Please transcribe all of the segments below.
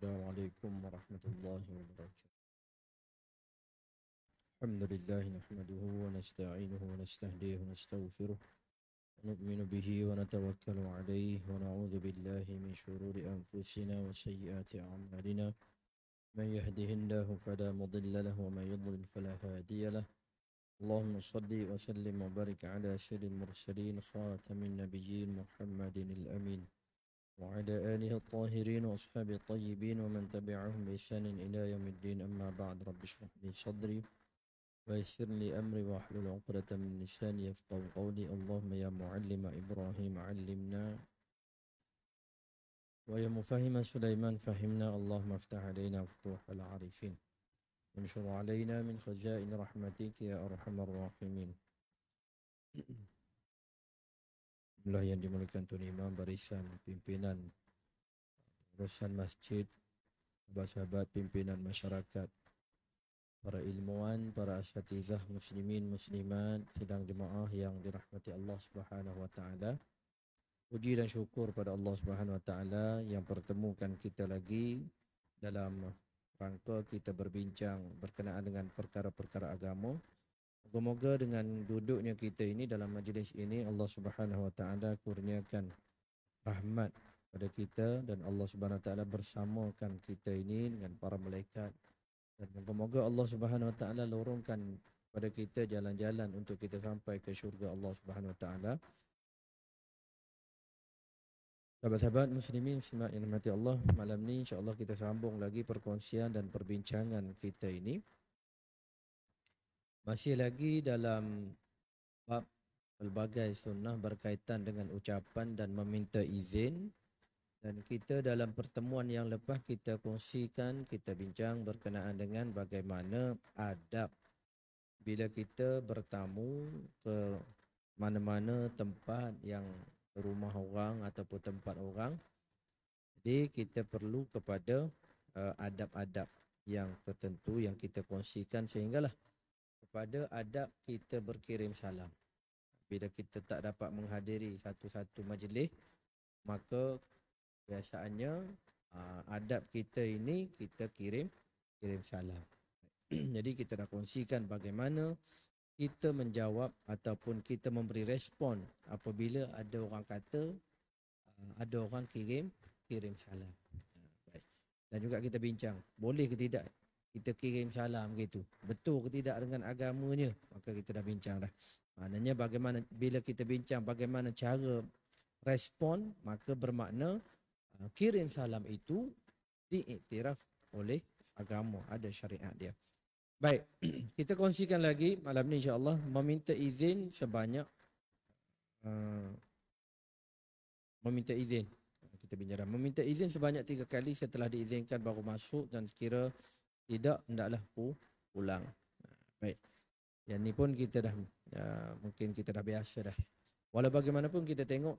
السلام عليكم ورحمة الله وبركاته الحمد لله نحمده ونستعينه ونستهديه ونستغفره ونؤمن به ونتوكل عليه ونعوذ بالله من شرور أنفسنا وسيئات أعمالنا من يهده الله فلا مضل له ومن يضلل فلا هادي له اللهم صل وسلم وبارك على سيد المرسلين خاتم النبيين محمد الأمين وعلى آله الطاهرين وأصحابه الطيبين ومن تبعهم بإحسان إلى يوم الدين أما بعد رب اشرح لي صدري ويسر لي أمري واحلل عقدة من لساني يفقه قولي اللهم يا معلم إبراهيم علمنا ويا مفهم سليمان فهمنا اللهم افتح علينا فتوح العارفين انشر علينا من خزائن رحمتك يا أرحم الراحمين Alhamdulillah yang dimulakan Tuan Imam Barisan Pimpinan Urusan Masjid Sahabat-sahabat pimpinan masyarakat Para ilmuwan, para asyatizah, muslimin, muslimat sedang jemaah yang dirahmati Allah SWT Puji dan syukur pada Allah SWT Yang pertemukan kita lagi Dalam rangka kita berbincang Berkenaan dengan perkara-perkara agama Semoga dengan duduknya kita ini dalam majlis ini Allah Subhanahu Wa Taala kurniakan rahmat pada kita dan Allah Subhanahu Wa Taala bersamakan kita ini dengan para malaikat dan semoga Allah Subhanahu Wa Taala lorongkan pada kita jalan-jalan untuk kita sampai ke syurga Allah Subhanahu Wa Taala. Sahabat-sahabat muslimin semak yang Allah malam ini insya kita sambung lagi perkongsian dan perbincangan kita ini. Masih lagi dalam bab pelbagai sunnah berkaitan dengan ucapan dan meminta izin dan kita dalam pertemuan yang lepas kita kongsikan, kita bincang berkenaan dengan bagaimana adab bila kita bertamu ke mana-mana tempat yang rumah orang ataupun tempat orang. Jadi kita perlu kepada uh, adab-adab yang tertentu yang kita kongsikan sehinggalah kepada adab kita berkirim salam. Bila kita tak dapat menghadiri satu-satu majlis, maka biasanya uh, ah, adab kita ini kita kirim kirim salam. Jadi kita nak kongsikan bagaimana kita menjawab ataupun kita memberi respon apabila ada orang kata uh, ada orang kirim kirim salam. Ah, baik. Dan juga kita bincang boleh ke tidak kita kirim salam gitu. Betul ke tidak dengan agamanya? Maka kita dah bincang dah. Maknanya bagaimana bila kita bincang bagaimana cara respon maka bermakna uh, kirim salam itu diiktiraf oleh agama ada syariat dia. Baik, kita kongsikan lagi malam ni insya-Allah meminta izin sebanyak uh, meminta izin kita bincang meminta izin sebanyak tiga kali setelah diizinkan baru masuk dan kira tidak hendaklah pulang. Baik. Yang ni pun kita dah ya, mungkin kita dah biasa dah. Walau bagaimanapun kita tengok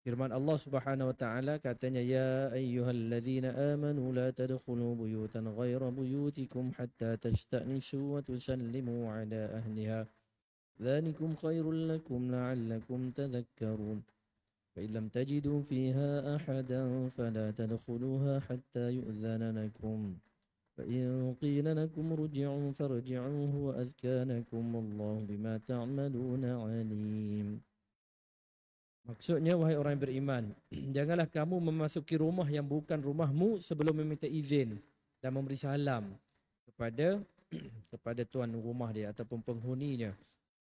firman Allah Subhanahu wa taala katanya ya ayyuhallazina amanu la tadkhulu buyutan ghaira buyutikum hatta tastanisu wa tusallimu ala ahliha. Dhanikum khairul lakum la'allakum tadhakkarun. فإن لم تجدوا فيها أحدا فلا تدخلوها حتى يؤذن لكم فإن قيل لكم ارجعوا فارجعوا هو أذكى لكم بما تعملون عليم Maksudnya wahai orang yang beriman Janganlah kamu memasuki rumah yang bukan rumahmu Sebelum meminta izin Dan memberi salam Kepada kepada tuan rumah dia Ataupun penghuninya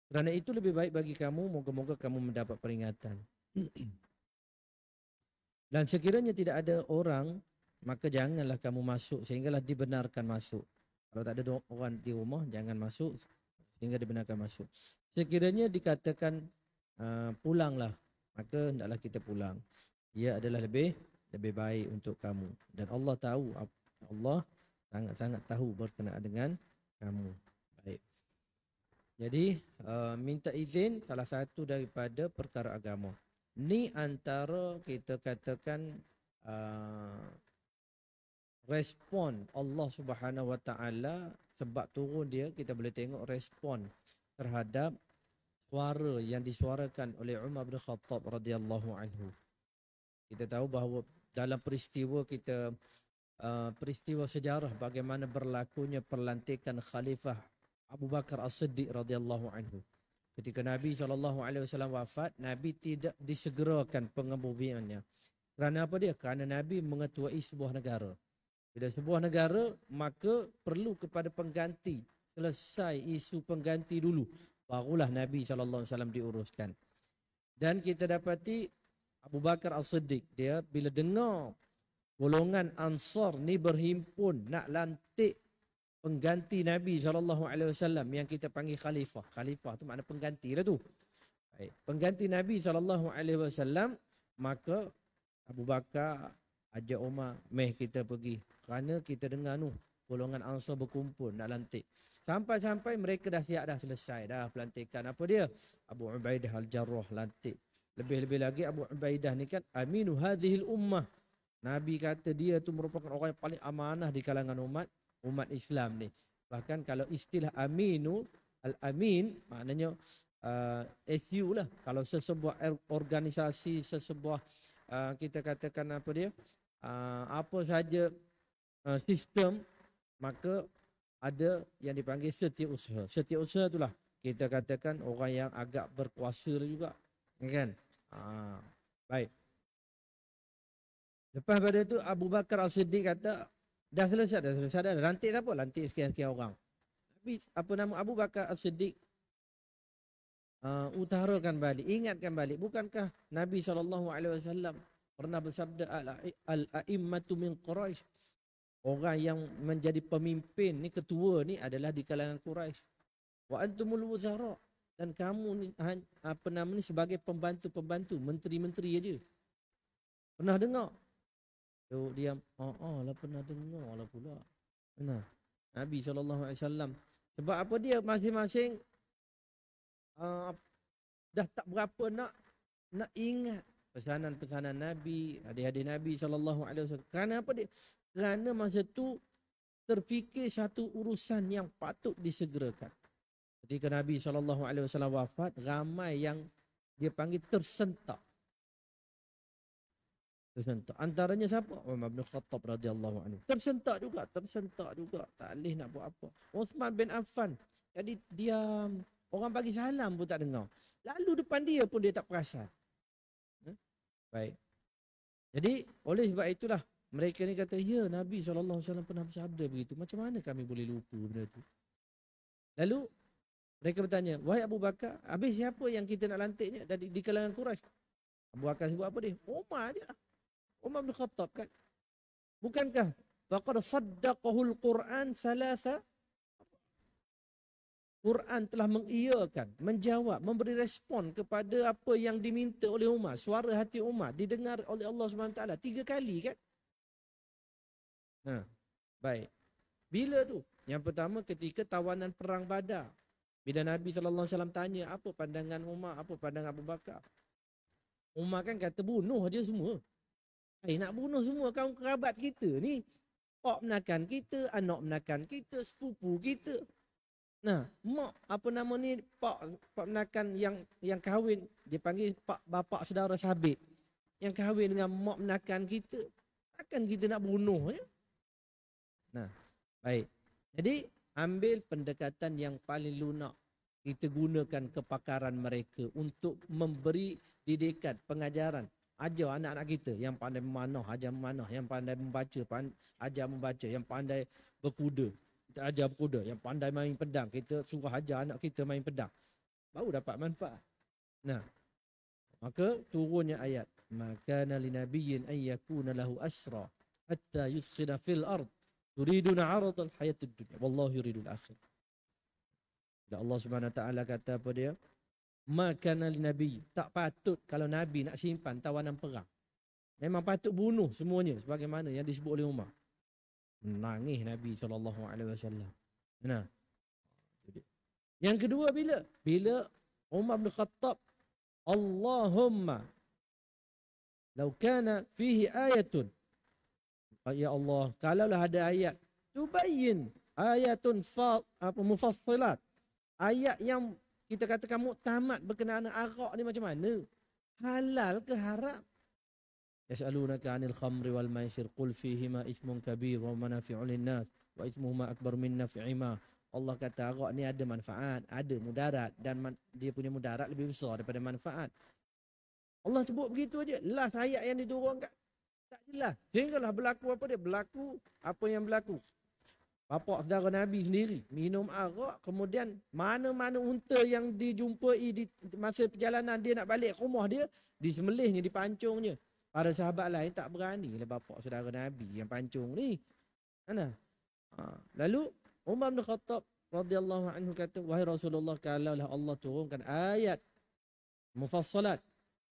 Kerana itu lebih baik bagi kamu Moga-moga kamu mendapat peringatan Dan sekiranya tidak ada orang maka janganlah kamu masuk sehinggalah dibenarkan masuk. Kalau tak ada orang di rumah, jangan masuk sehingga dibenarkan masuk. Sekiranya dikatakan uh, pulanglah, maka hendaklah kita pulang. Ia adalah lebih lebih baik untuk kamu. Dan Allah tahu, Allah sangat-sangat tahu berkenaan dengan kamu. Baik. Jadi, uh, minta izin salah satu daripada perkara agama. Ni antara kita katakan uh, respon Allah Subhanahu Wa Taala sebab turun dia kita boleh tengok respon terhadap suara yang disuarakan oleh Umar bin Khattab radhiyallahu anhu. Kita tahu bahawa dalam peristiwa kita uh, peristiwa sejarah bagaimana berlakunya perlantikan khalifah Abu Bakar As-Siddiq radhiyallahu anhu. Ketika Nabi sallallahu alaihi wasallam wafat, Nabi tidak disegerakan pengebumiannya. Kerana apa dia? Kerana Nabi mengetuai sebuah negara. Bila sebuah negara, maka perlu kepada pengganti. Selesai isu pengganti dulu. Barulah Nabi Alaihi Wasallam diuruskan. Dan kita dapati Abu Bakar As-Siddiq. Dia bila dengar golongan Ansar ni berhimpun nak lantik pengganti Nabi Alaihi Wasallam yang kita panggil khalifah. Khalifah tu makna pengganti lah tu. Baik. Pengganti Nabi Alaihi Wasallam maka Abu Bakar ajak Omar, meh kita pergi. Kerana kita dengar nu golongan Ansar berkumpul nak lantik. Sampai-sampai mereka dah siap dah selesai dah pelantikan. Apa dia? Abu Ubaidah Al-Jarrah lantik. Lebih-lebih lagi Abu Ubaidah ni kan aminu hadhil ummah. Nabi kata dia tu merupakan orang yang paling amanah di kalangan umat umat Islam ni. Bahkan kalau istilah aminu al-amin maknanya uh, SU lah. Kalau sesebuah er-, organisasi, sesebuah uh, kita katakan apa dia? uh, apa sahaja uh, sistem maka ada yang dipanggil setiausaha. Setiausaha itulah kita katakan orang yang agak berkuasa juga. Kan? Uh, baik. Lepas pada itu Abu Bakar al-Siddiq kata dah selesai dah selesai dah lantik apa? Lantik sekian-sekian orang. Tapi apa nama Abu Bakar al-Siddiq Uh, utarakan balik, ingatkan balik. Bukankah Nabi SAW pernah bersabda al aimmatu min quraish orang yang menjadi pemimpin ni ketua ni adalah di kalangan quraish wa antumul wuzara dan kamu ni apa nama ni sebagai pembantu-pembantu menteri-menteri aja pernah dengar tu dia ah oh, lah pernah dengar lah pula mana nabi sallallahu alaihi wasallam sebab apa dia masing-masing uh, dah tak berapa nak nak ingat pesanan-pesanan Nabi, hadis-hadis Nabi sallallahu alaihi wasallam. Kerana apa dia? Kerana masa tu terfikir satu urusan yang patut disegerakan. Ketika Nabi sallallahu alaihi wasallam wafat, ramai yang dia panggil tersentak. Tersentak. Antaranya siapa? Umar bin Khattab radhiyallahu Tersentak juga, tersentak juga. Tak leh nak buat apa. Uthman bin Affan. Jadi dia orang bagi salam pun tak dengar. Lalu depan dia pun dia tak perasan. Baik. Jadi oleh sebab itulah mereka ni kata, ya Nabi SAW pernah bersabda begitu. Macam mana kami boleh lupa benda tu? Lalu mereka bertanya, wahai Abu Bakar, habis siapa yang kita nak lantiknya dari di kalangan Quraisy? Abu Bakar sebut apa dia? Umar dia. Lah. Umar bin Khattab kan? Bukankah faqad saddaqahu al-Quran salasa Quran telah mengiyakan, menjawab, memberi respon kepada apa yang diminta oleh Umar. Suara hati Umar didengar oleh Allah SWT. Tiga kali kan? Nah, baik. Bila tu? Yang pertama ketika tawanan perang badar. Bila Nabi SAW tanya apa pandangan Umar, apa pandangan Abu Bakar. Umar kan kata bunuh aja semua. Eh nak bunuh semua kaum kerabat kita ni. Pak menakan kita, anak menakan kita, sepupu kita. Nah, mak apa nama ni pak pak menakan yang yang kahwin dia panggil pak bapak saudara sahabat. Yang kahwin dengan mak menakan kita akan kita nak bunuh ya? Nah, baik. Jadi ambil pendekatan yang paling lunak. Kita gunakan kepakaran mereka untuk memberi didikan, pengajaran. Ajar anak-anak kita yang pandai memanah, ajar memanah, yang pandai membaca, pandai, ajar membaca, yang pandai berkuda kita ajar berkuda yang pandai main pedang kita suruh ajar anak kita main pedang baru dapat manfaat nah maka turunnya ayat maka nabiyyin ay yakuna lahu asra hatta yusqina fil ard turidun arada hayat dunya wallahu yuridul akhir dan Allah Subhanahu taala kata apa dia maka nabi tak patut kalau nabi nak simpan tawanan perang memang patut bunuh semuanya sebagaimana yang disebut oleh Umar menangis Nabi sallallahu alaihi wasallam. Nah. yang kedua bila? Bila Umar bin Khattab Allahumma law kana fihi ayatun ya Allah kalaulah ada ayat tubayyin ayatun fa apa mufassilat ayat yang kita katakan muktamad berkenaan arak ni macam mana halal ke haram يسألونك عن الخمر والميسر قل فيهما إثم كبير ومنافع للناس وإثمهما أكبر من نفعهما Allah kata gha ni ada manfaat, ada mudarat dan man, dia punya mudarat lebih besar daripada manfaat. Allah sebut begitu aja. Last ayat yang diturunkan tak jelas. Sehinggalah berlaku apa dia? Berlaku apa yang berlaku? Bapak saudara Nabi sendiri minum arak kemudian mana-mana unta yang dijumpai di masa perjalanan dia nak balik rumah dia disembelihnya dipancungnya Para sahabat lain tak berani lah bapak saudara Nabi yang pancung ni. Mana? Ha. Lalu Umar bin Khattab radhiyallahu anhu kata, "Wahai Rasulullah, kalaulah Allah turunkan ayat mufassalat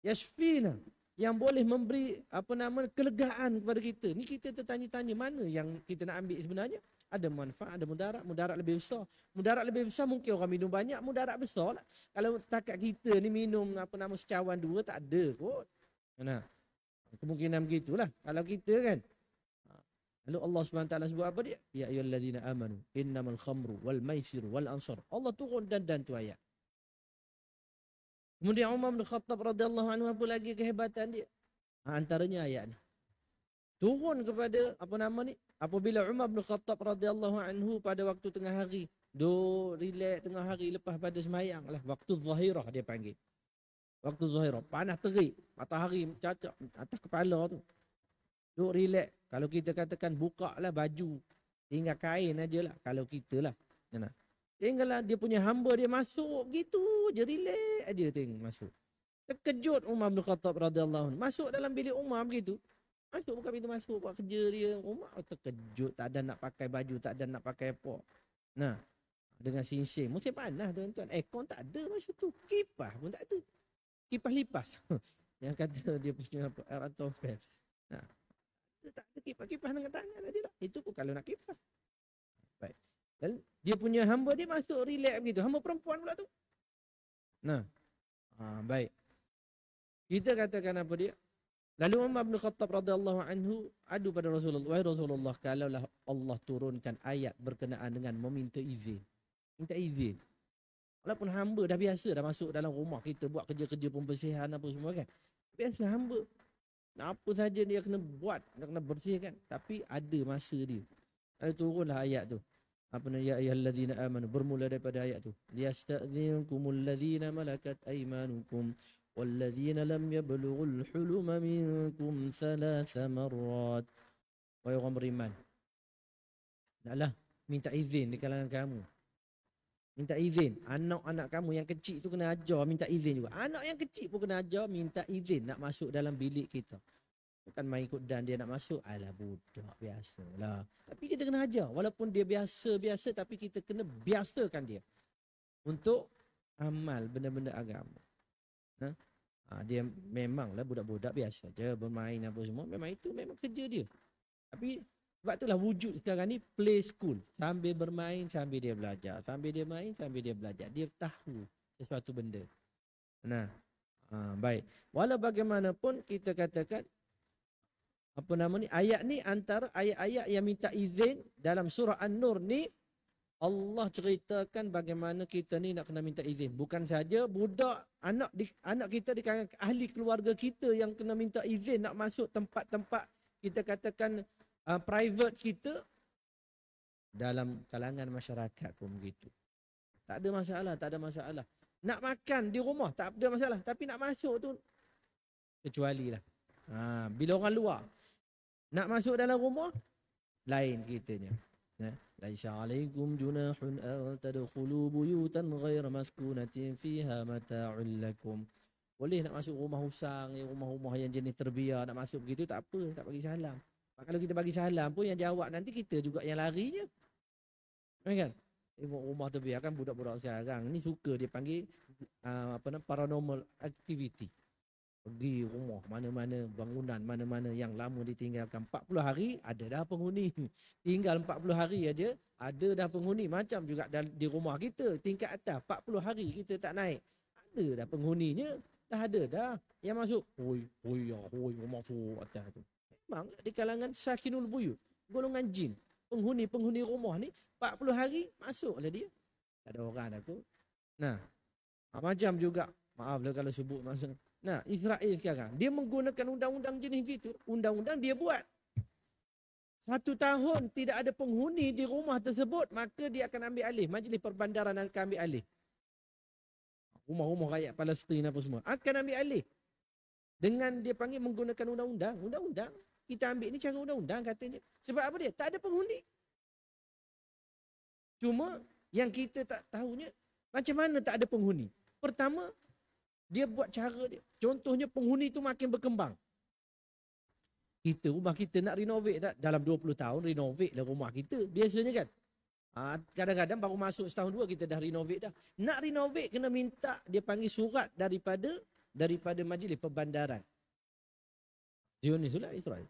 yashfina yang boleh memberi apa nama kelegaan kepada kita. Ni kita tertanya-tanya mana yang kita nak ambil sebenarnya? Ada manfaat, ada mudarat. Mudarat lebih besar. Mudarat lebih besar mungkin orang minum banyak. Mudarat besar lah. Kalau setakat kita ni minum apa nama secawan dua, tak ada kot. Nah. Kemungkinan begitulah. Kalau kita kan. Lalu Allah SWT sebut apa dia? Ya ayol ladhina amanu innamal khamru wal maisir wal ansar. Allah turun dan dan tu ayat. Kemudian Umar bin Khattab radhiyallahu anhu apa lagi kehebatan dia? Ha, antaranya ayat ni. Turun kepada apa nama ni? Apabila Umar bin Khattab radhiyallahu anhu pada waktu tengah hari. Duh relax tengah hari lepas pada semayang lah. Waktu zahirah dia panggil. Waktu Zuhair. Panas terik. Matahari cacat atas kepala tu. Duduk relax. Kalau kita katakan buka lah baju. Tinggal kain aja lah. Kalau kita lah. Ya nah. Tinggal lah dia punya hamba dia masuk. Gitu je relax dia tengok masuk. Terkejut Umar bin Khattab radhiyallahu anhu. Masuk dalam bilik Umar begitu. Masuk buka pintu masuk buat kerja dia. Umar terkejut tak ada nak pakai baju, tak ada nak pakai apa. Nah, dengan sinsin. Musim panas tuan-tuan. Aircon tak ada masa tu. kipah pun tak ada kipas-lipas. Yang kata dia punya apa, era tompel. Nah, dia tak ada kipas-kipas dengan tangan dia lah. Itu pun kalau nak kipas. Baik. Dan dia punya hamba dia masuk relax begitu. Hamba perempuan pula tu. Nah. Ha, baik. Kita katakan apa dia? Lalu Umar bin Khattab radhiyallahu anhu adu pada Rasulullah. Wahai Rasulullah, kalaulah Allah turunkan ayat berkenaan dengan meminta izin. Minta izin walaupun hamba dah biasa dah masuk dalam rumah kita buat kerja-kerja pembersihan apa semua kan biasa hamba apa saja dia kena buat dia kena bersihkan tapi ada masa dia ada turunlah ayat tu apa ni ya ayyuhallazina amanu bermula daripada ayat tu liyastazinkumul ladzina malakat aymanukum والذين لم يبلغوا الحلم منكم ثلاث مرات ويغمر من لا لا minta izin di kalangan kamu minta izin. Anak-anak kamu yang kecil tu kena ajar minta izin juga. Anak yang kecil pun kena ajar minta izin nak masuk dalam bilik kita. Bukan main ikut dan dia nak masuk. Alah budak biasa lah. Tapi kita kena ajar. Walaupun dia biasa-biasa tapi kita kena biasakan dia. Untuk amal benda-benda agama. Nah, ha? ha, dia memanglah budak-budak biasa je bermain apa semua. Memang itu memang kerja dia. Tapi sebab itulah wujud sekarang ni play school. Sambil bermain, sambil dia belajar. Sambil dia main, sambil dia belajar. Dia tahu sesuatu benda. Nah, ha, baik. Walau bagaimanapun kita katakan, apa nama ni? Ayat ni antara ayat-ayat yang minta izin dalam surah An-Nur ni, Allah ceritakan bagaimana kita ni nak kena minta izin. Bukan saja budak, anak di, anak kita dikatakan ahli keluarga kita yang kena minta izin nak masuk tempat-tempat kita katakan uh, private kita dalam kalangan masyarakat pun begitu. Tak ada masalah, tak ada masalah. Nak makan di rumah tak ada masalah, tapi nak masuk tu kecuali lah. Ha, bila orang luar nak masuk dalam rumah lain kitanya. Ya. Eh, Laisa alaikum junahun al tadkhulu buyutan ghayra maskunatin fiha mata'un lakum. Boleh nak masuk rumah usang, rumah-rumah yang jenis terbiar, nak masuk begitu tak apa, tak bagi salam. Ah, kalau kita bagi salam pun yang jawab nanti kita juga yang larinya. Faham kan? Ibu kan? eh, rumah tu biarkan budak-budak sekarang ni suka dia panggil uh, apa nama paranormal activity. Pergi rumah mana-mana bangunan mana-mana yang lama ditinggalkan 40 hari ada dah penghuni. Tinggal 40 hari aja ada dah penghuni macam juga di rumah kita tingkat atas 40 hari kita tak naik. Ada dah penghuninya dah ada dah yang masuk. Hoi hoi ya rumah tu atas tu memang di kalangan sakinul buyut. Golongan jin. Penghuni-penghuni rumah ni 40 hari masuklah dia. Tak ada orang aku. Nah. Macam juga. Maaf lah kalau sebut masuk. Nah, Israel sekarang. Dia menggunakan undang-undang jenis gitu. Undang-undang dia buat. Satu tahun tidak ada penghuni di rumah tersebut, maka dia akan ambil alih. Majlis perbandaran akan ambil alih. Rumah-rumah rakyat Palestin apa semua. Akan ambil alih. Dengan dia panggil menggunakan undang-undang. Undang-undang kita ambil ni cara undang-undang katanya. Sebab apa dia? Tak ada pengundi. Cuma yang kita tak tahunya macam mana tak ada penghuni. Pertama, dia buat cara dia. Contohnya penghuni tu makin berkembang. Kita rumah kita nak renovate tak? Dalam 20 tahun renovate lah rumah kita. Biasanya kan? Ha, kadang-kadang baru masuk setahun dua kita dah renovate dah. Nak renovate kena minta dia panggil surat daripada daripada majlis perbandaran. Zionis lah Israel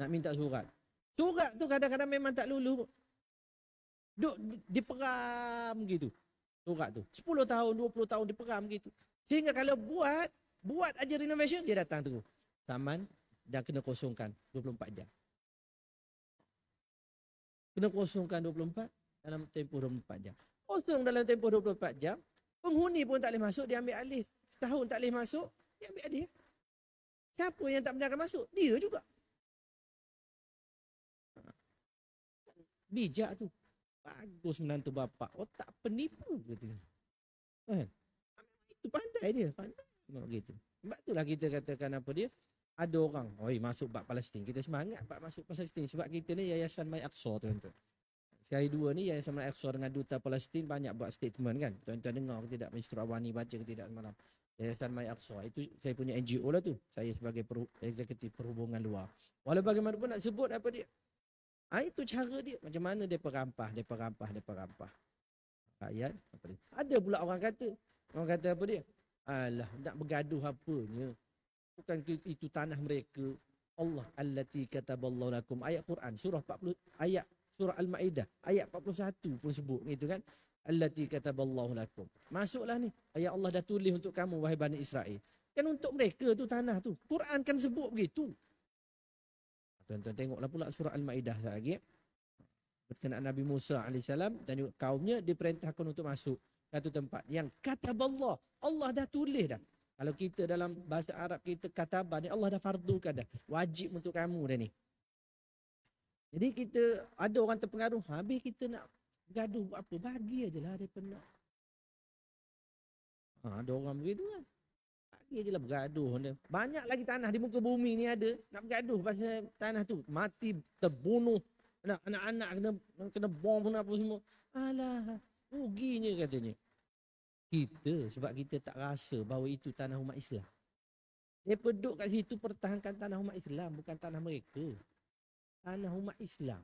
nak minta surat. Surat tu kadang-kadang memang tak lulu. Duk diperam gitu. Surat tu. 10 tahun, 20 tahun diperam gitu. Sehingga kalau buat, buat aja renovation, dia datang tu. Saman dan kena kosongkan 24 jam. Kena kosongkan 24 dalam tempoh 24 jam. Kosong dalam tempoh 24 jam, penghuni pun tak boleh masuk, dia ambil alih. Setahun tak boleh masuk, dia ambil alih. Siapa yang tak benarkan masuk? Dia juga. bijak tu. Bagus menantu bapa. Otak penipu kata ni. Kan? Itu pandai dia. Pandai. Begitu. Sebab itulah kita katakan apa dia. Ada orang. Oi masuk bab Palestin. Kita semangat bab masuk Palestin. Sebab kita ni Yayasan Mai Aqsa tuan-tuan. Sekali dua ni Yayasan Mai Aqsa dengan Duta Palestin banyak buat statement kan. Tuan-tuan dengar ke tidak. Mr. Awani baca ke tidak semalam. Yayasan Mai Aqsa. Itu saya punya NGO lah tu. Saya sebagai per- eksekutif perhubungan luar. Walau bagaimanapun nak sebut apa dia. Ha, itu cara dia. Macam mana dia perampah, dia perampah, dia perampah. Rakyat. Apa dia? Ada pula orang kata. Orang kata apa dia? Alah, nak bergaduh apanya. Bukan itu tanah mereka. Allah allati kataballahu lakum. Ayat Quran, surah 40, ayat surah Al-Ma'idah. Ayat 41 pun sebut. Itu kan? Allati kataballahu lakum. Masuklah ni. Ayat Allah dah tulis untuk kamu, wahai Bani Israel. Kan untuk mereka tu tanah tu. Quran kan sebut begitu. Tuan-tuan tengoklah pula surah Al-Ma'idah sekejap lagi. Berkenaan Nabi Musa AS dan kaumnya diperintahkan untuk masuk satu tempat. Yang kata Allah, Allah dah tulis dah. Kalau kita dalam bahasa Arab kita kata ni Allah dah fardukan dah. Wajib untuk kamu dah ni. Jadi kita ada orang terpengaruh. Habis kita nak gaduh buat apa? Bagi aje lah dia penuh. Ha, ada orang begitu kan. Pergi je lah bergaduh. Banyak lagi tanah di muka bumi ni ada. Nak bergaduh pasal tanah tu. Mati, terbunuh. Anak-anak kena kena bom pun apa semua. Alah, ruginya katanya. Kita sebab kita tak rasa bahawa itu tanah umat Islam. dia peduk kat situ pertahankan tanah umat Islam. Bukan tanah mereka. Tanah umat Islam.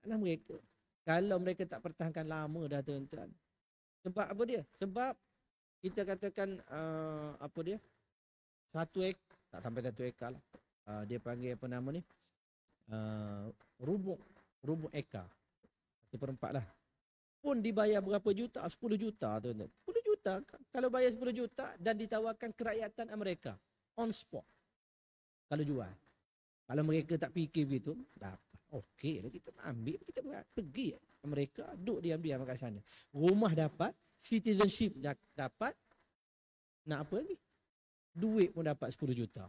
Tanah mereka. Kalau mereka tak pertahankan lama dah tuan-tuan. Sebab apa dia? Sebab kita katakan uh, apa dia satu ek tak sampai satu ekar lah. Uh, dia panggil apa nama ni uh, rubuk rubuk ekar satu perempat lah pun dibayar berapa juta 10 juta tu tu 10 juta kalau bayar 10 juta dan ditawarkan kerakyatan Amerika on spot kalau jual kalau mereka tak fikir begitu dapat okey lah kita ambil kita pergi Amerika duduk diam-diam kat sana. Rumah dapat, citizenship dapat. Nak apa lagi? Duit pun dapat 10 juta.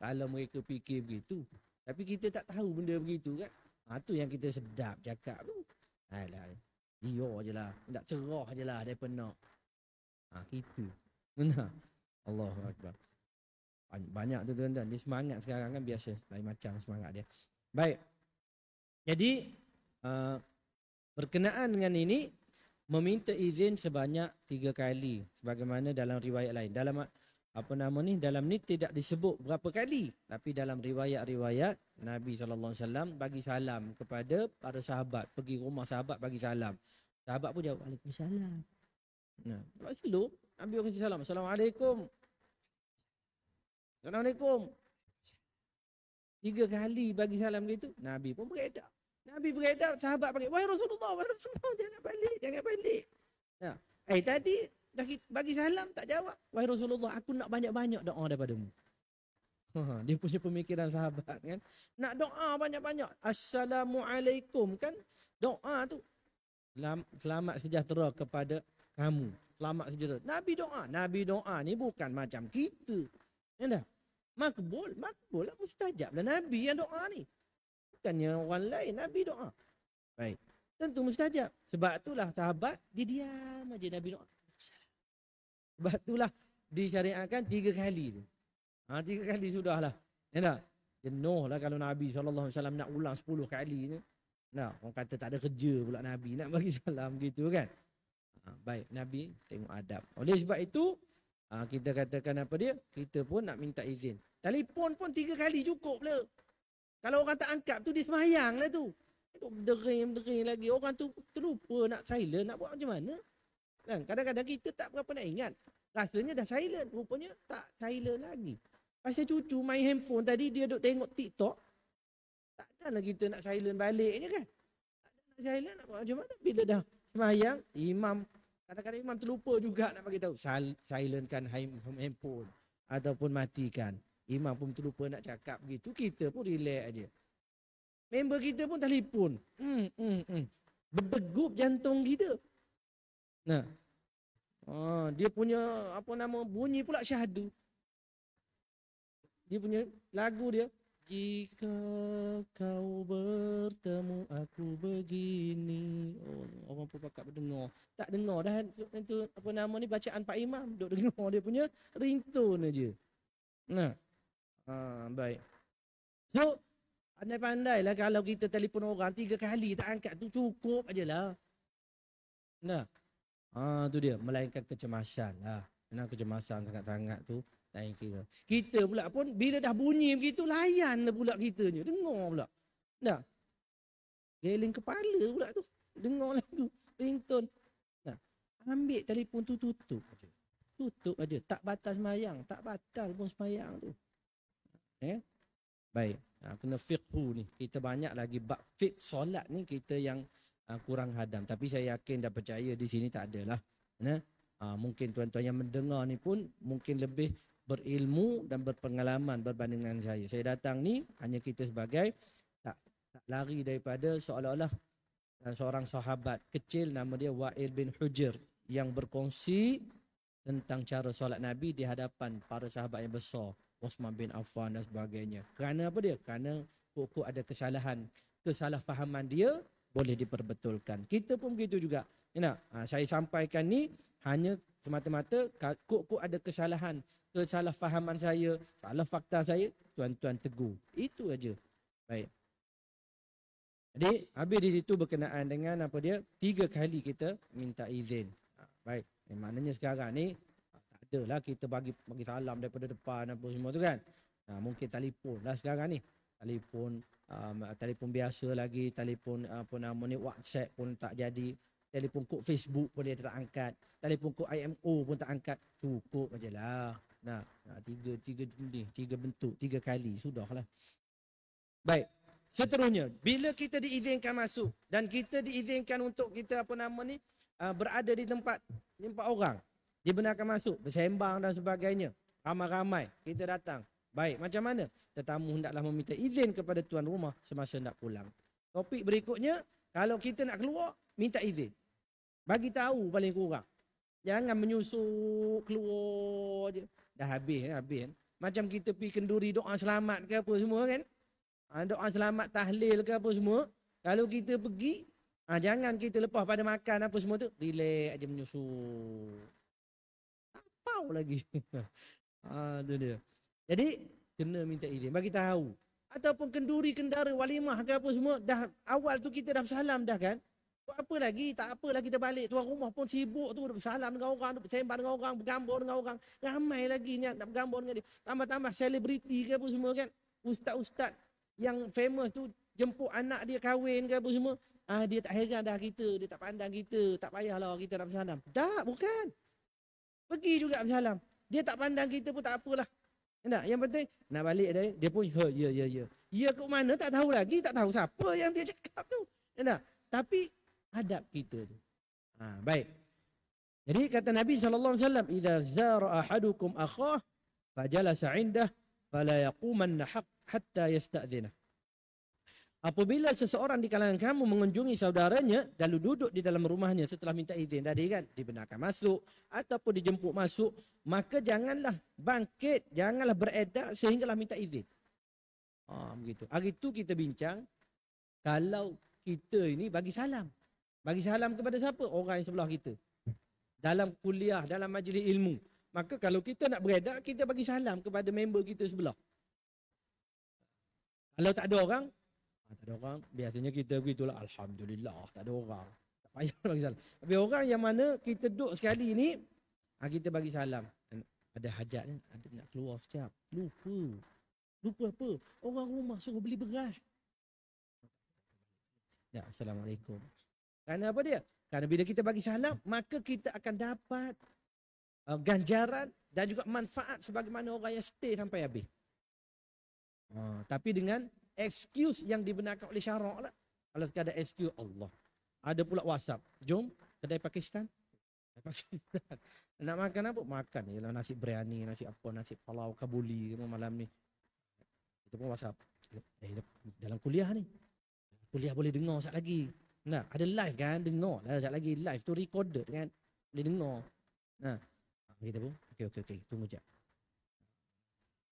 Kalau mereka fikir begitu. Tapi kita tak tahu benda begitu kan. Ha, tu yang kita sedap cakap tu. Alah, dia je lah. Nak cerah je lah dia penuh. Ha, gitu. Allah Akbar. Banyak tu tuan-tuan. Dia semangat sekarang kan biasa. Lain macam semangat dia. Baik. Jadi, uh, Berkenaan dengan ini meminta izin sebanyak tiga kali sebagaimana dalam riwayat lain. Dalam apa nama ni? Dalam ni tidak disebut berapa kali tapi dalam riwayat-riwayat Nabi sallallahu alaihi wasallam bagi salam kepada para sahabat, pergi rumah sahabat bagi salam. Sahabat pun jawab waalaikumsalam. Nah, bagi lu Nabi orang salam. Assalamualaikum. Assalamualaikum. Tiga kali bagi salam begitu, Nabi pun beredar. Nabi beredar, sahabat panggil, Wahai Rasulullah, Wahai Rasulullah, jangan balik, jangan balik. Ya. Eh, tadi, bagi, bagi salam, tak jawab. Wahai Rasulullah, aku nak banyak-banyak doa daripadamu. Ha, ha, dia punya pemikiran sahabat kan. Nak doa banyak-banyak. Assalamualaikum kan. Doa tu. Selamat sejahtera kepada kamu. Selamat sejahtera. Nabi doa. Nabi doa ni bukan macam kita. Ya dah? Makbul. Makbul lah mustajab lah Nabi yang doa ni bukannya orang lain Nabi doa baik tentu mustajab sebab itulah sahabat dia diam aja Nabi doa sebab itulah disyariatkan tiga kali tu ha, tiga kali sudahlah ya tak jenuh lah kalau Nabi alaihi wasallam nak ulang sepuluh kali ni nah, orang kata tak ada kerja pula Nabi nak bagi salam gitu kan ha, baik Nabi tengok adab oleh sebab itu ha, kita katakan apa dia kita pun nak minta izin telefon pun tiga kali cukup lah kalau orang tak angkat tu dia semayang lah tu. Duk dering-dering lagi. Orang tu terlupa nak silent nak buat macam mana. Kan? Kadang-kadang kita tak berapa nak ingat. Rasanya dah silent. Rupanya tak silent lagi. Pasal cucu main handphone tadi dia duk tengok TikTok. Takkanlah kita nak silent balik ni kan. Tak nak silent nak buat macam mana. Bila dah semayang, imam. Kadang-kadang imam terlupa juga nak bagi tahu. Silentkan handphone. Ataupun matikan. Imam pun terlupa nak cakap begitu. Kita pun relax aja. Member kita pun telefon. Hmm, hmm, hmm. Berdegup jantung kita. Nah. Oh, dia punya apa nama bunyi pula syahdu. Dia punya lagu dia. Jika kau bertemu aku begini. Oh, orang pun pakat berdengar. Tak dengar dah. Itu, apa nama ni bacaan Pak Imam. Duk dengar dia punya ringtone aja. Nah. Ha, baik. So, pandai-pandailah kalau kita telefon orang tiga kali tak angkat tu cukup aje lah. Nah. Ha, tu dia. Melainkan kecemasan lah. Kenapa kecemasan sangat-sangat tu? Lain kira. Kita pula pun bila dah bunyi begitu layan lah pula kitanya. Dengar pula. Nah. Geling kepala pula tu. Dengar lah tu. Rington. Nah. Ambil telefon tu tutup aja. Tutup aja. Tak batas semayang. Tak batal pun semayang tu. Eh? Baik. Ha, kena fiqhu ni. Kita banyak lagi bab fiqh solat ni kita yang ha, kurang hadam. Tapi saya yakin dan percaya di sini tak adalah. Ya? Ha, mungkin tuan-tuan yang mendengar ni pun mungkin lebih berilmu dan berpengalaman berbanding dengan saya. Saya datang ni hanya kita sebagai tak, tak lari daripada seolah-olah seorang sahabat kecil nama dia Wa'il bin Hujir yang berkongsi tentang cara solat Nabi di hadapan para sahabat yang besar. Osman bin Affan dan sebagainya. Kerana apa dia? Kerana kok-kok ada kesalahan, kesalahfahaman dia boleh diperbetulkan. Kita pun begitu juga. Ya, ha, saya sampaikan ni hanya semata-mata kok-kok ada kesalahan, kesalahfahaman saya, salah fakta saya, tuan-tuan tegur. Itu aja. Baik. Jadi, habis di situ berkenaan dengan apa dia? Tiga kali kita minta izin. Ha, baik. Eh, maknanya sekarang ni ada lah kita bagi bagi salam daripada depan apa semua tu kan. Ha, mungkin telefon lah sekarang ni. Telefon um, telefon biasa lagi, telefon apa nama ni WhatsApp pun tak jadi. Telefon kod Facebook pun dia tak angkat. Telefon kod IMO pun tak angkat. Cukup aje lah. Nah, nah, tiga tiga ni, tiga bentuk, tiga kali sudah sudahlah. Baik. Seterusnya, bila kita diizinkan masuk dan kita diizinkan untuk kita apa nama ni uh, berada di tempat tempat orang akan masuk bersembang dan sebagainya ramai-ramai kita datang baik macam mana tetamu hendaklah meminta izin kepada tuan rumah semasa nak pulang topik berikutnya kalau kita nak keluar minta izin bagi tahu paling kurang jangan menyusuk keluar je dah habis kan habis kan macam kita pergi kenduri doa selamat ke apa semua kan ha, doa selamat tahlil ke apa semua kalau kita pergi ha, jangan kita lepas pada makan apa semua tu relax aje menyusuk tahu lagi. ha, tu dia. Jadi kena minta izin bagi tahu ataupun kenduri kendara walimah ke apa semua dah awal tu kita dah salam dah kan buat apa lagi tak apa lagi kita balik tuan rumah pun sibuk tu salam dengan orang tu sembang dengan orang bergambar dengan orang ramai lagi ni nak bergambar dengan dia tambah-tambah selebriti ke apa semua kan ustaz-ustaz yang famous tu jemput anak dia kahwin ke apa semua ah dia tak heran dah kita dia tak pandang kita tak payahlah kita nak bersalam tak bukan Pergi juga bersalam. Dia tak pandang kita pun tak apalah. Nak? Yang penting nak balik dia, dia pun ya ya ya. Ya ke mana tak tahu lagi, tak tahu siapa yang dia cakap tu. Ya nak? Tapi adab kita tu. Ha, baik. Jadi kata Nabi sallallahu alaihi wasallam, "Idza zara ahadukum akhah fajalasa indah fala yaquman hatta yasta'dhinah." Apabila seseorang di kalangan kamu mengunjungi saudaranya lalu duduk di dalam rumahnya setelah minta izin tadi kan dibenarkan masuk ataupun dijemput masuk maka janganlah bangkit janganlah beredar sehinggalah minta izin. Ah oh, begitu. Hari tu kita bincang kalau kita ini bagi salam. Bagi salam kepada siapa? Orang yang sebelah kita. Dalam kuliah, dalam majlis ilmu. Maka kalau kita nak beredar kita bagi salam kepada member kita sebelah. Kalau tak ada orang, Ha, tak ada orang, biasanya kita begitulah. Alhamdulillah, tak ada orang. Tak payah bagi salam. Tapi orang yang mana kita duduk sekali ni, ha, kita bagi salam. Ada hajat ni, ada nak keluar sekejap. Lupa. Lupa apa? Orang rumah suruh beli beras. Ya, Assalamualaikum. Kerana apa dia? Kerana bila kita bagi salam, maka kita akan dapat uh, ganjaran dan juga manfaat sebagaimana orang yang stay sampai habis. Uh, tapi dengan excuse yang dibenarkan oleh syarak lah. Kalau ada excuse Allah. Ada pula WhatsApp. Jom, kedai Pakistan. Pakistan. Nak makan apa? Makan. Yalah nasi biryani, nasi apa, nasi palau, kabuli malam ni. Itu pun WhatsApp. Eh, dalam kuliah ni. Kuliah boleh dengar sekejap lagi. Nah, ada live kan? Dengar lah sekejap lagi. Live tu recorded kan? Boleh dengar. Nah, kita ah, pun. Okey, okey, okey. Tunggu sekejap.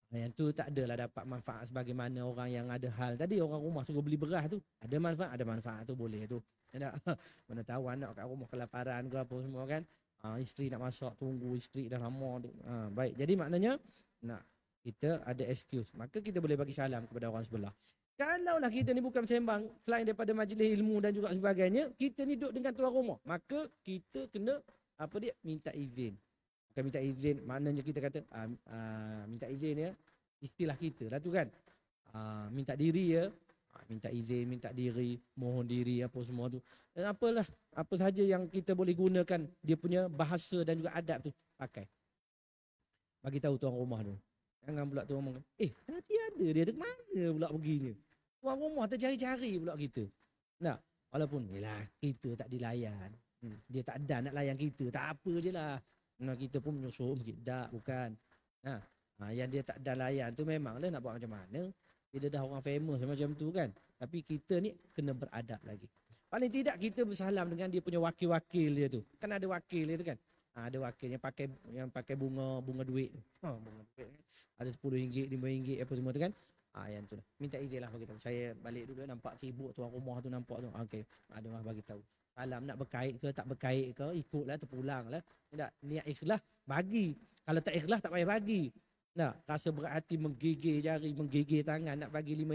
Yang tu tak adalah dapat manfaat sebagaimana orang yang ada hal. Tadi orang rumah suruh beli beras tu. Ada manfaat? Ada manfaat tu boleh tu. Tak? Mana tahu anak kat rumah kelaparan ke apa semua kan. Ha, isteri nak masak, tunggu isteri dah lama tu. Ha, baik, jadi maknanya nak kita ada excuse. Maka kita boleh bagi salam kepada orang sebelah. Kalaulah kita ni bukan sembang selain daripada majlis ilmu dan juga sebagainya, kita ni duduk dengan tuan rumah. Maka kita kena apa dia minta izin. Bukan minta izin, maknanya kita kata uh, uh, minta izin ya. Istilah kita lah tu kan. Uh, minta diri ya. Uh, minta izin, minta diri, mohon diri apa semua tu. Dan apalah, apa saja yang kita boleh gunakan dia punya bahasa dan juga adab tu pakai. Bagi tahu tuan rumah tu. Jangan pula tu omong. Eh, tadi ada dia ke mana pula perginya? Tuan rumah tercari-cari pula kita. Nah, walaupun yalah, kita tak dilayan. Hmm, dia tak ada nak layan kita. Tak apa je lah. Nah kita pun menyusuk begitu. Tak, bukan. Nah ha, yang dia tak ada layan tu memang dia nak buat macam mana. Bila dah orang famous macam tu kan. Tapi kita ni kena beradab lagi. Paling tidak kita bersalam dengan dia punya wakil-wakil dia tu. Kan ada wakil dia tu kan. Ha, ada wakil yang pakai yang pakai bunga bunga duit tu. Ha, bunga duit. Ada sepuluh ringgit, lima ringgit apa semua tu kan. Ah ha, yang tu lah. Minta izin lah bagi tahu. Saya balik dulu nampak sibuk tuan rumah tu nampak tu. Ha, okay. Ada mah bagi tahu alam nak berkait ke tak berkait ke ikutlah terpulang lah tak niat ikhlas bagi kalau tak ikhlas tak payah bagi Nah, rasa berat hati menggigil jari menggigil tangan nak bagi RM5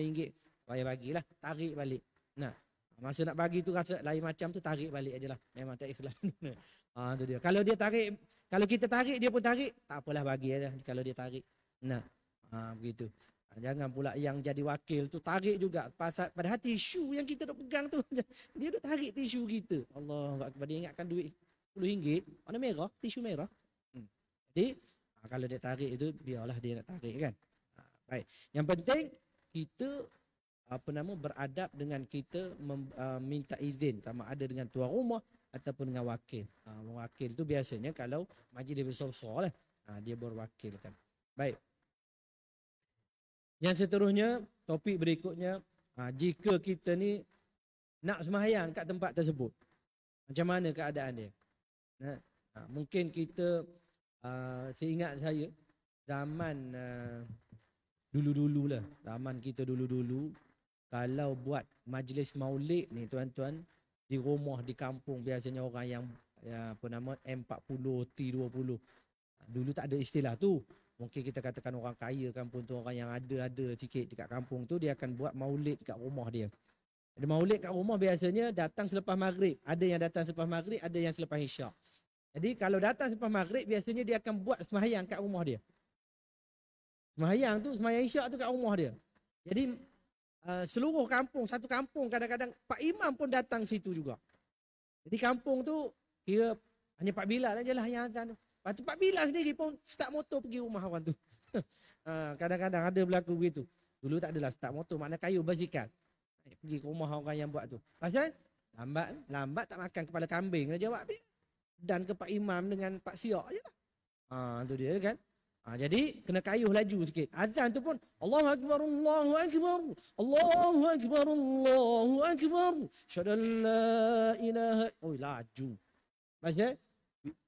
payah bagilah tarik balik Nah, masa nak bagi tu rasa lain macam tu tarik balik ajalah memang tak ikhlas ha tu dia kalau dia tarik kalau kita tarik dia pun tarik tak apalah bagi aja kalau dia tarik nah, ha begitu Ah, jangan pula yang jadi wakil tu tarik juga pasal pada hati isu yang kita duk pegang tu. Dia duk tarik tisu kita. Allah, dia ingatkan duit RM10. Mana merah? Tisu merah. Hmm. Jadi, ah, kalau dia tarik itu, biarlah dia nak tarik kan. Ah, baik. Yang penting, kita apa nama beradab dengan kita mem, uh, minta izin sama ada dengan tuan rumah ataupun dengan wakil. Uh, wakil tu biasanya kalau majlis dia besar-besar lah. dia berwakil kan. Baik. Yang seterusnya, topik berikutnya, ha, jika kita ni nak semayang kat tempat tersebut, macam mana keadaan dia? Nah, ha, ha, mungkin kita seingat saya zaman dulu-dulu lah, zaman kita dulu-dulu, kalau buat majlis maulid ni tuan-tuan, di rumah, di kampung biasanya orang yang ya, apa nama M40, T20, dulu tak ada istilah tu mungkin kita katakan orang kaya kampung tu orang yang ada-ada sikit dekat kampung tu dia akan buat maulid dekat rumah dia. Ada maulid kat rumah biasanya datang selepas maghrib. Ada yang datang selepas maghrib, ada yang selepas isyak. Jadi kalau datang selepas maghrib biasanya dia akan buat semahyang kat rumah dia. Semahyang tu semahyang isyak tu kat rumah dia. Jadi uh, seluruh kampung, satu kampung kadang-kadang Pak Imam pun datang situ juga. Jadi kampung tu kira hanya Pak Bilal lah lah yang azan tu. Lepas tempat bila sendiri pun start motor pergi rumah orang tu. Ha, kadang-kadang ada berlaku begitu. Dulu tak adalah start motor, makna kayu basikal. Pergi ke rumah orang yang buat tu. Pasal lambat, lambat tak makan kepala kambing. Dia jawab Dan ke Pak Imam dengan Pak Siok je lah. Ha, tu dia kan. Ha, jadi kena kayuh laju sikit. Azan tu pun Allahu akbar Allahu akbar. Allahu akbar Allahu akbar. Syahadallah ilaha. Oi laju. Masya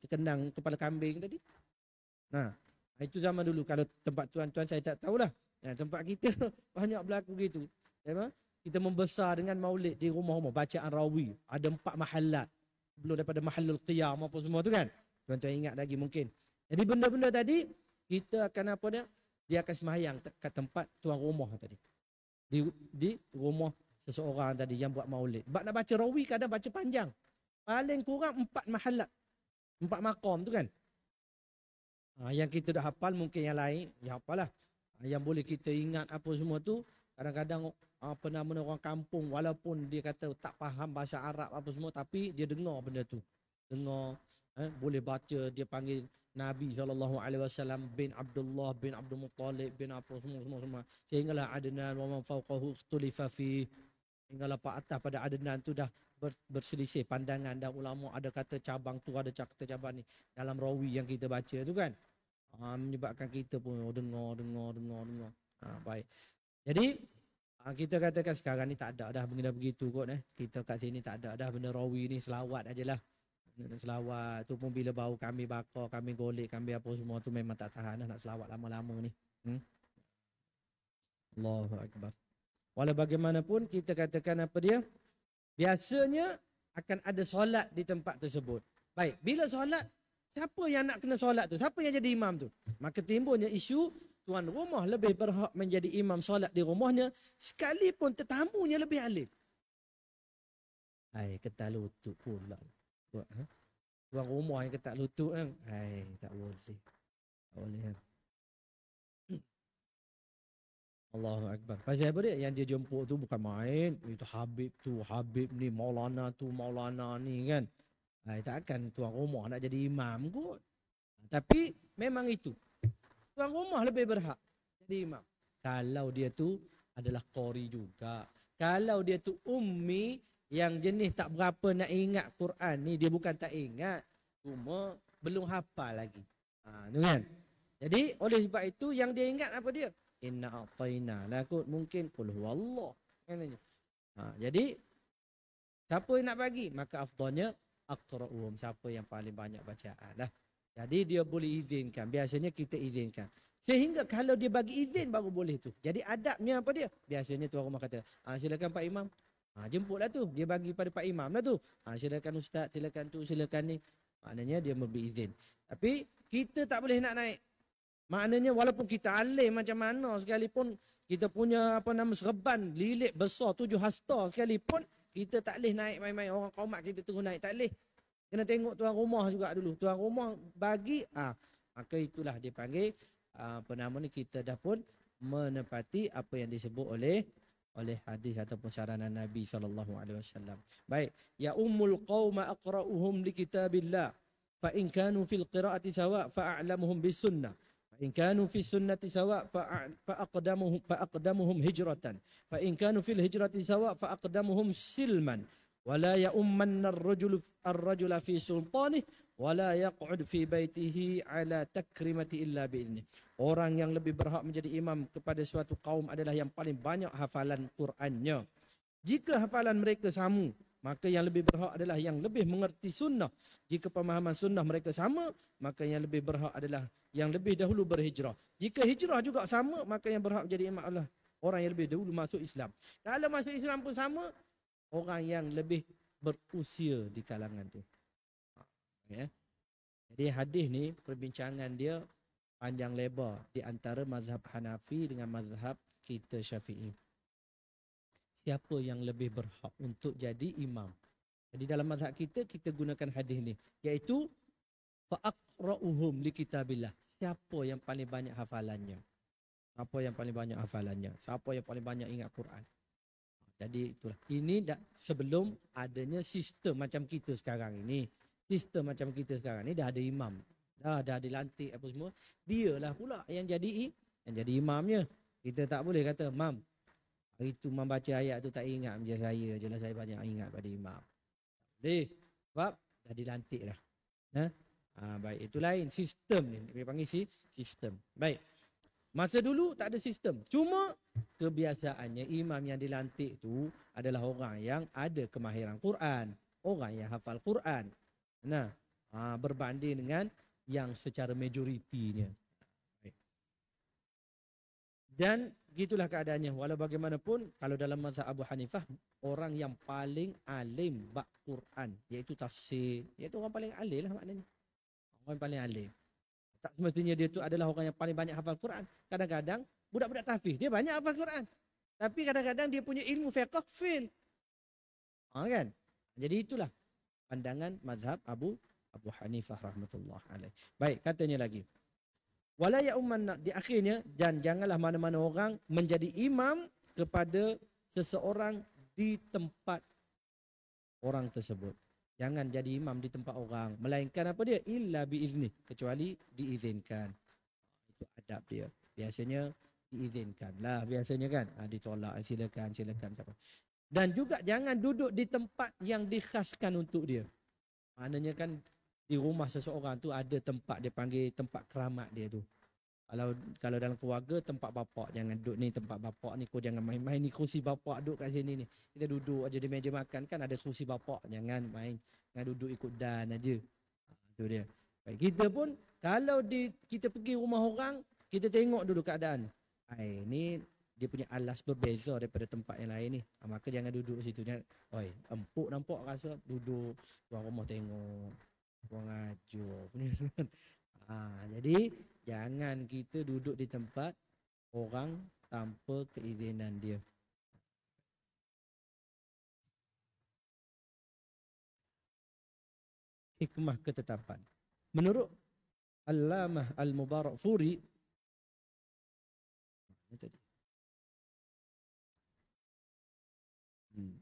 kenang kepala kambing tadi. Nah, ha, itu zaman dulu kalau tempat tuan-tuan saya tak tahulah. Ya, tempat kita banyak berlaku gitu. Ya, kita membesar dengan maulid di rumah-rumah bacaan rawi. Ada empat mahallat. Belum daripada mahallul qiyam apa semua tu kan. Tuan-tuan ingat lagi mungkin. Jadi benda-benda tadi kita akan apa dia? Dia akan semayang kat tempat tuan rumah tadi. Di, di rumah seseorang tadi yang buat maulid. Sebab nak baca rawi kadang baca panjang. Paling kurang empat mahalat Empat makom tu kan. Ha, yang kita dah hafal mungkin yang lain. Ya apalah. Ha, yang boleh kita ingat apa semua tu. Kadang-kadang ha, penama orang kampung walaupun dia kata tak faham bahasa Arab apa semua. Tapi dia dengar benda tu. Dengar. Eh, boleh baca dia panggil Nabi sallallahu alaihi wasallam bin Abdullah bin Abdul Muttalib bin apa semua semua semua sehinggalah Adnan wa man fawqahu ikhtalifa hingga lapak atas pada adenan tu dah berselisih pandangan dan ulama ada kata cabang tu ada kata cabang ni dalam rawi yang kita baca tu kan ha, menyebabkan kita pun oh, dengar dengar dengar dengar ha, baik jadi ha, kita katakan sekarang ni tak ada dah benda begitu kot eh. kita kat sini tak ada dah benda rawi ni selawat ajalah selawat tu pun bila bau kami bakar kami golek kami apa semua tu memang tak tahan dah nak selawat lama-lama ni hmm? Allahu Akbar bagaimanapun kita katakan apa dia biasanya akan ada solat di tempat tersebut. Baik, bila solat siapa yang nak kena solat tu? Siapa yang jadi imam tu? Maka timbulnya isu tuan rumah lebih berhak menjadi imam solat di rumahnya sekalipun tetamunya lebih alim. Hai, ketak lutut pula. Buat ha? Tuan rumah yang ketak lutut kan. Hai, tak boleh. Tak boleh. Ha? Allahu Akbar. Pasal apa dia? Yang dia jemput tu bukan main. Itu Habib tu, Habib ni, Maulana tu, Maulana ni kan. Ay, ha, takkan tuan rumah nak jadi imam kot. Ha, tapi memang itu. Tuan rumah lebih berhak jadi imam. Kalau dia tu adalah kori juga. Kalau dia tu ummi yang jenis tak berapa nak ingat Quran ni. Dia bukan tak ingat. Cuma belum hafal lagi. Ha, kan? Jadi oleh sebab itu yang dia ingat apa dia? inna atayna lah kot mungkin qul huwallah ha jadi siapa yang nak bagi maka afdalnya aqra'uhum siapa yang paling banyak bacaan lah jadi dia boleh izinkan biasanya kita izinkan sehingga kalau dia bagi izin baru boleh tu jadi adabnya apa dia biasanya tu rumah kata ha, silakan pak imam ha, jemputlah tu dia bagi pada pak imam lah tu ha, silakan ustaz silakan tu silakan ni maknanya dia memberi izin tapi kita tak boleh nak naik Maknanya walaupun kita alih macam mana sekalipun kita punya apa nama serban lilit besar tujuh hasta sekalipun kita tak boleh naik main-main orang kaumat kita terus naik tak boleh. Kena tengok tuan rumah juga dulu. Tuan rumah bagi ah ha, maka itulah dia panggil ah, apa nama ni kita dah pun menepati apa yang disebut oleh oleh hadis ataupun saranan Nabi sallallahu alaihi wasallam. Baik, ya ummul qauma aqra'uhum li kitabillah fa in kanu fil qira'ati sawa fa a'lamuhum sunnah. فإن كانوا في السنة سواء فأقدمهم فأقدمهم هجرة فإن كانوا في الهجرة سواء فأقدمهم سلما ولا يؤمن الرجل الرجل في سلطانه ولا يقعد في بيته على تكرمة إلا بإذنه Orang yang lebih berhak menjadi imam kepada suatu kaum adalah yang paling banyak hafalan Qur'annya. Jika hafalan mereka sama maka yang lebih berhak adalah yang lebih mengerti sunnah. Jika pemahaman sunnah mereka sama, maka yang lebih berhak adalah yang lebih dahulu berhijrah. Jika hijrah juga sama, maka yang berhak jadi imam Allah orang yang lebih dahulu masuk Islam. Kalau masuk Islam pun sama, orang yang lebih berusia di kalangan tu. Ha, ya. Jadi hadis ni perbincangan dia panjang lebar di antara mazhab Hanafi dengan mazhab kita Syafi'i siapa yang lebih berhak untuk jadi imam. Jadi dalam mazhab kita kita gunakan hadis ni iaitu faqra'uhum likitabillah. Siapa yang paling banyak hafalannya? Siapa yang paling banyak hafalannya? Siapa yang paling banyak ingat Quran? Jadi itulah. Ini dah sebelum adanya sistem macam kita sekarang ini. Sistem macam kita sekarang ini dah ada imam. Dah, dah dilantik apa semua. Dialah pula yang jadi yang jadi imamnya. Kita tak boleh kata, Mam, Hari tu membaca ayat tu tak ingat macam saya jelas lah. Saya banyak ingat pada imam. Boleh. Sebab dah dilantik dah. Ha? Ha, baik. Itu lain. Sistem ni. Dia panggil si sistem. Baik. Masa dulu tak ada sistem. Cuma kebiasaannya imam yang dilantik tu adalah orang yang ada kemahiran Quran. Orang yang hafal Quran. Nah, ha, berbanding dengan yang secara majoritinya. Dan Gitulah keadaannya. Walau bagaimanapun, kalau dalam masa Abu Hanifah, orang yang paling alim bak Quran, iaitu tafsir, iaitu orang paling alim lah maknanya. Orang yang paling alim. Tak semestinya dia itu adalah orang yang paling banyak hafal Quran. Kadang-kadang, budak-budak tafsir, dia banyak hafal Quran. Tapi kadang-kadang dia punya ilmu fiqh fil. Ha, kan? Jadi itulah pandangan mazhab Abu Abu Hanifah rahmatullah alaih. Baik, katanya lagi wala ya umman di akhirnya jangan janganlah mana-mana orang menjadi imam kepada seseorang di tempat orang tersebut jangan jadi imam di tempat orang melainkan apa dia illa biizni kecuali diizinkan itu adab dia biasanya diizinkan lah biasanya kan ha, ditolak ah, silakan silakan siapa dan juga jangan duduk di tempat yang dikhaskan untuk dia maknanya kan di rumah seseorang tu ada tempat dia panggil tempat keramat dia tu. Kalau kalau dalam keluarga tempat bapak jangan duduk ni tempat bapak ni kau jangan main-main ni kursi bapak duduk kat sini ni. Kita duduk aja di meja makan kan ada kursi bapak jangan main jangan duduk ikut dan aja. Ha, dia. Baik, kita pun kalau di kita pergi rumah orang kita tengok dulu keadaan. Ai ah, ni dia punya alas berbeza daripada tempat yang lain ni. Ha, maka jangan duduk situ. Jangan, oi, empuk nampak rasa duduk tuan rumah tengok pengajur. ha, ah, jadi jangan kita duduk di tempat orang tanpa keizinan dia. Hikmah ketetapan. Menurut Allamah Al-Mubarak Furi Ini tadi. Hmm.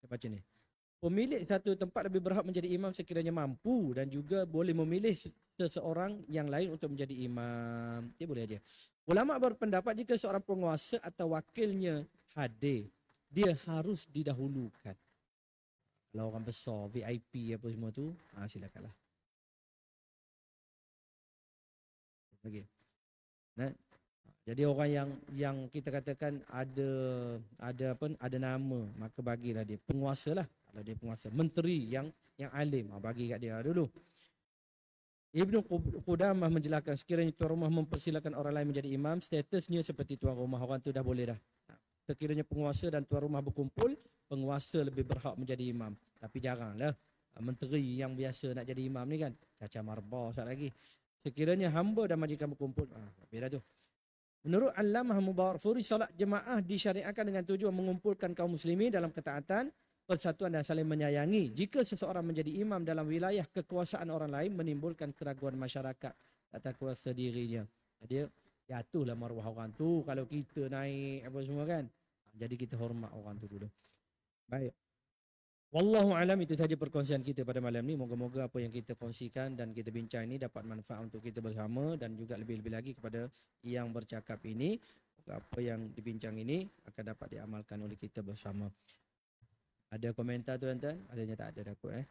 Kita baca ni pemilik satu tempat lebih berhak menjadi imam sekiranya mampu dan juga boleh memilih seseorang yang lain untuk menjadi imam. Dia boleh aja. Ulama berpendapat jika seorang penguasa atau wakilnya hadir, dia harus didahulukan. Kalau orang besar, VIP apa semua tu, ha, silakanlah. Okey. Nah. Jadi orang yang yang kita katakan ada ada apa ada nama maka bagilah dia penguasa lah adalah dia penguasa menteri yang yang alim ah, bagi kat dia dulu Ibnu Qudamah menjelaskan sekiranya tuan rumah mempersilakan orang lain menjadi imam statusnya seperti tuan rumah orang tu dah boleh dah ha. sekiranya penguasa dan tuan rumah berkumpul penguasa lebih berhak menjadi imam tapi jaranglah ah, menteri yang biasa nak jadi imam ni kan caca marba sat lagi sekiranya hamba dan majikan berkumpul ah beda tu Menurut Allamah Mubarak Furi, salat jemaah disyariatkan dengan tujuan mengumpulkan kaum muslimin dalam ketaatan persatuan dan saling menyayangi. Jika seseorang menjadi imam dalam wilayah kekuasaan orang lain menimbulkan keraguan masyarakat tata kuasa dirinya. Dia jatuhlah ya, maruah orang tu kalau kita naik apa semua kan. Jadi kita hormat orang tu dulu. Baik. Wallahu alam itu saja perkongsian kita pada malam ni. Moga-moga apa yang kita kongsikan dan kita bincang ini dapat manfaat untuk kita bersama dan juga lebih-lebih lagi kepada yang bercakap ini. apa yang dibincang ini akan dapat diamalkan oleh kita bersama. Ada komentar tuan-tuan? Adanya tak ada dah kot eh.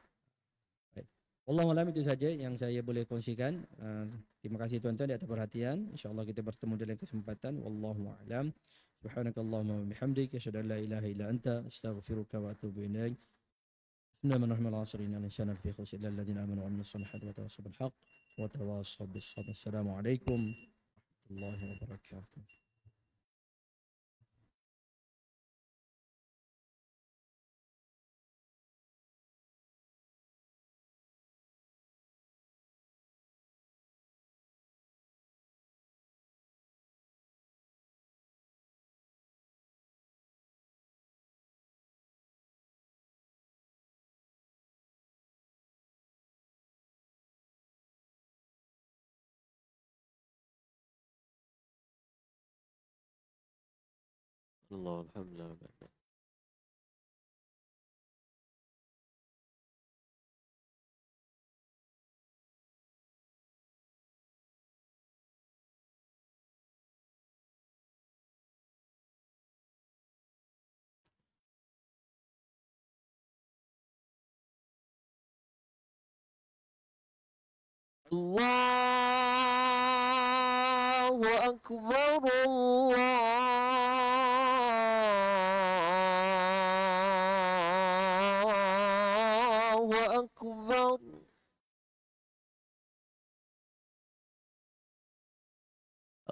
Wallahualam itu saja yang saya boleh kongsikan. Uh, terima kasih tuan-tuan di atas perhatian. Insya Allah kita bertemu dalam kesempatan. alam. Subhanakallahumma bihamdik. Asyadu an la ilaha illa anta. Astaghfiruka wa atubu inaik. Bismillahirrahmanirrahim. Al-Asrin. Al-Insana. Al-Fikhus. Illa alladhin amanu. Amin. Salihat. Wa tawasab al-haq. Wa tawasab al-salam. Assalamualaikum warahmatullahi wabarakatuh. الله الحمد لله رب العالمين الله أكبر الله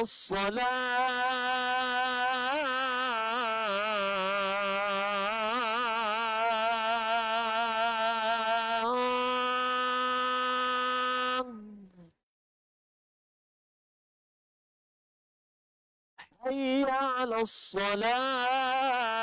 الصلاة حي على الصلاة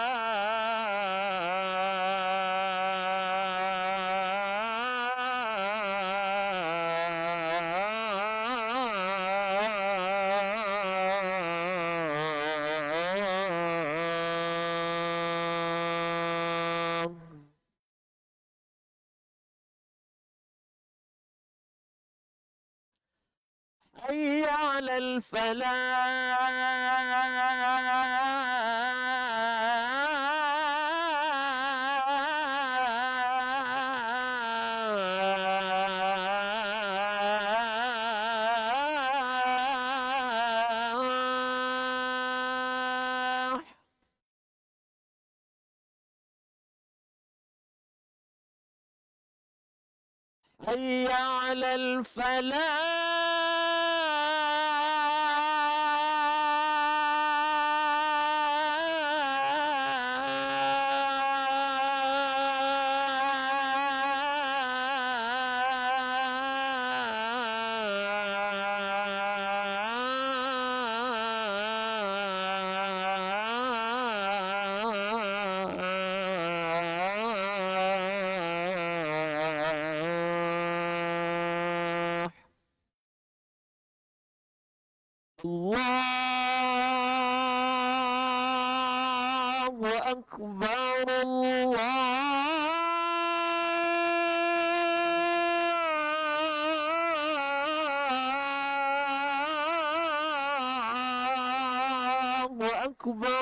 الله أكبر الله أكبر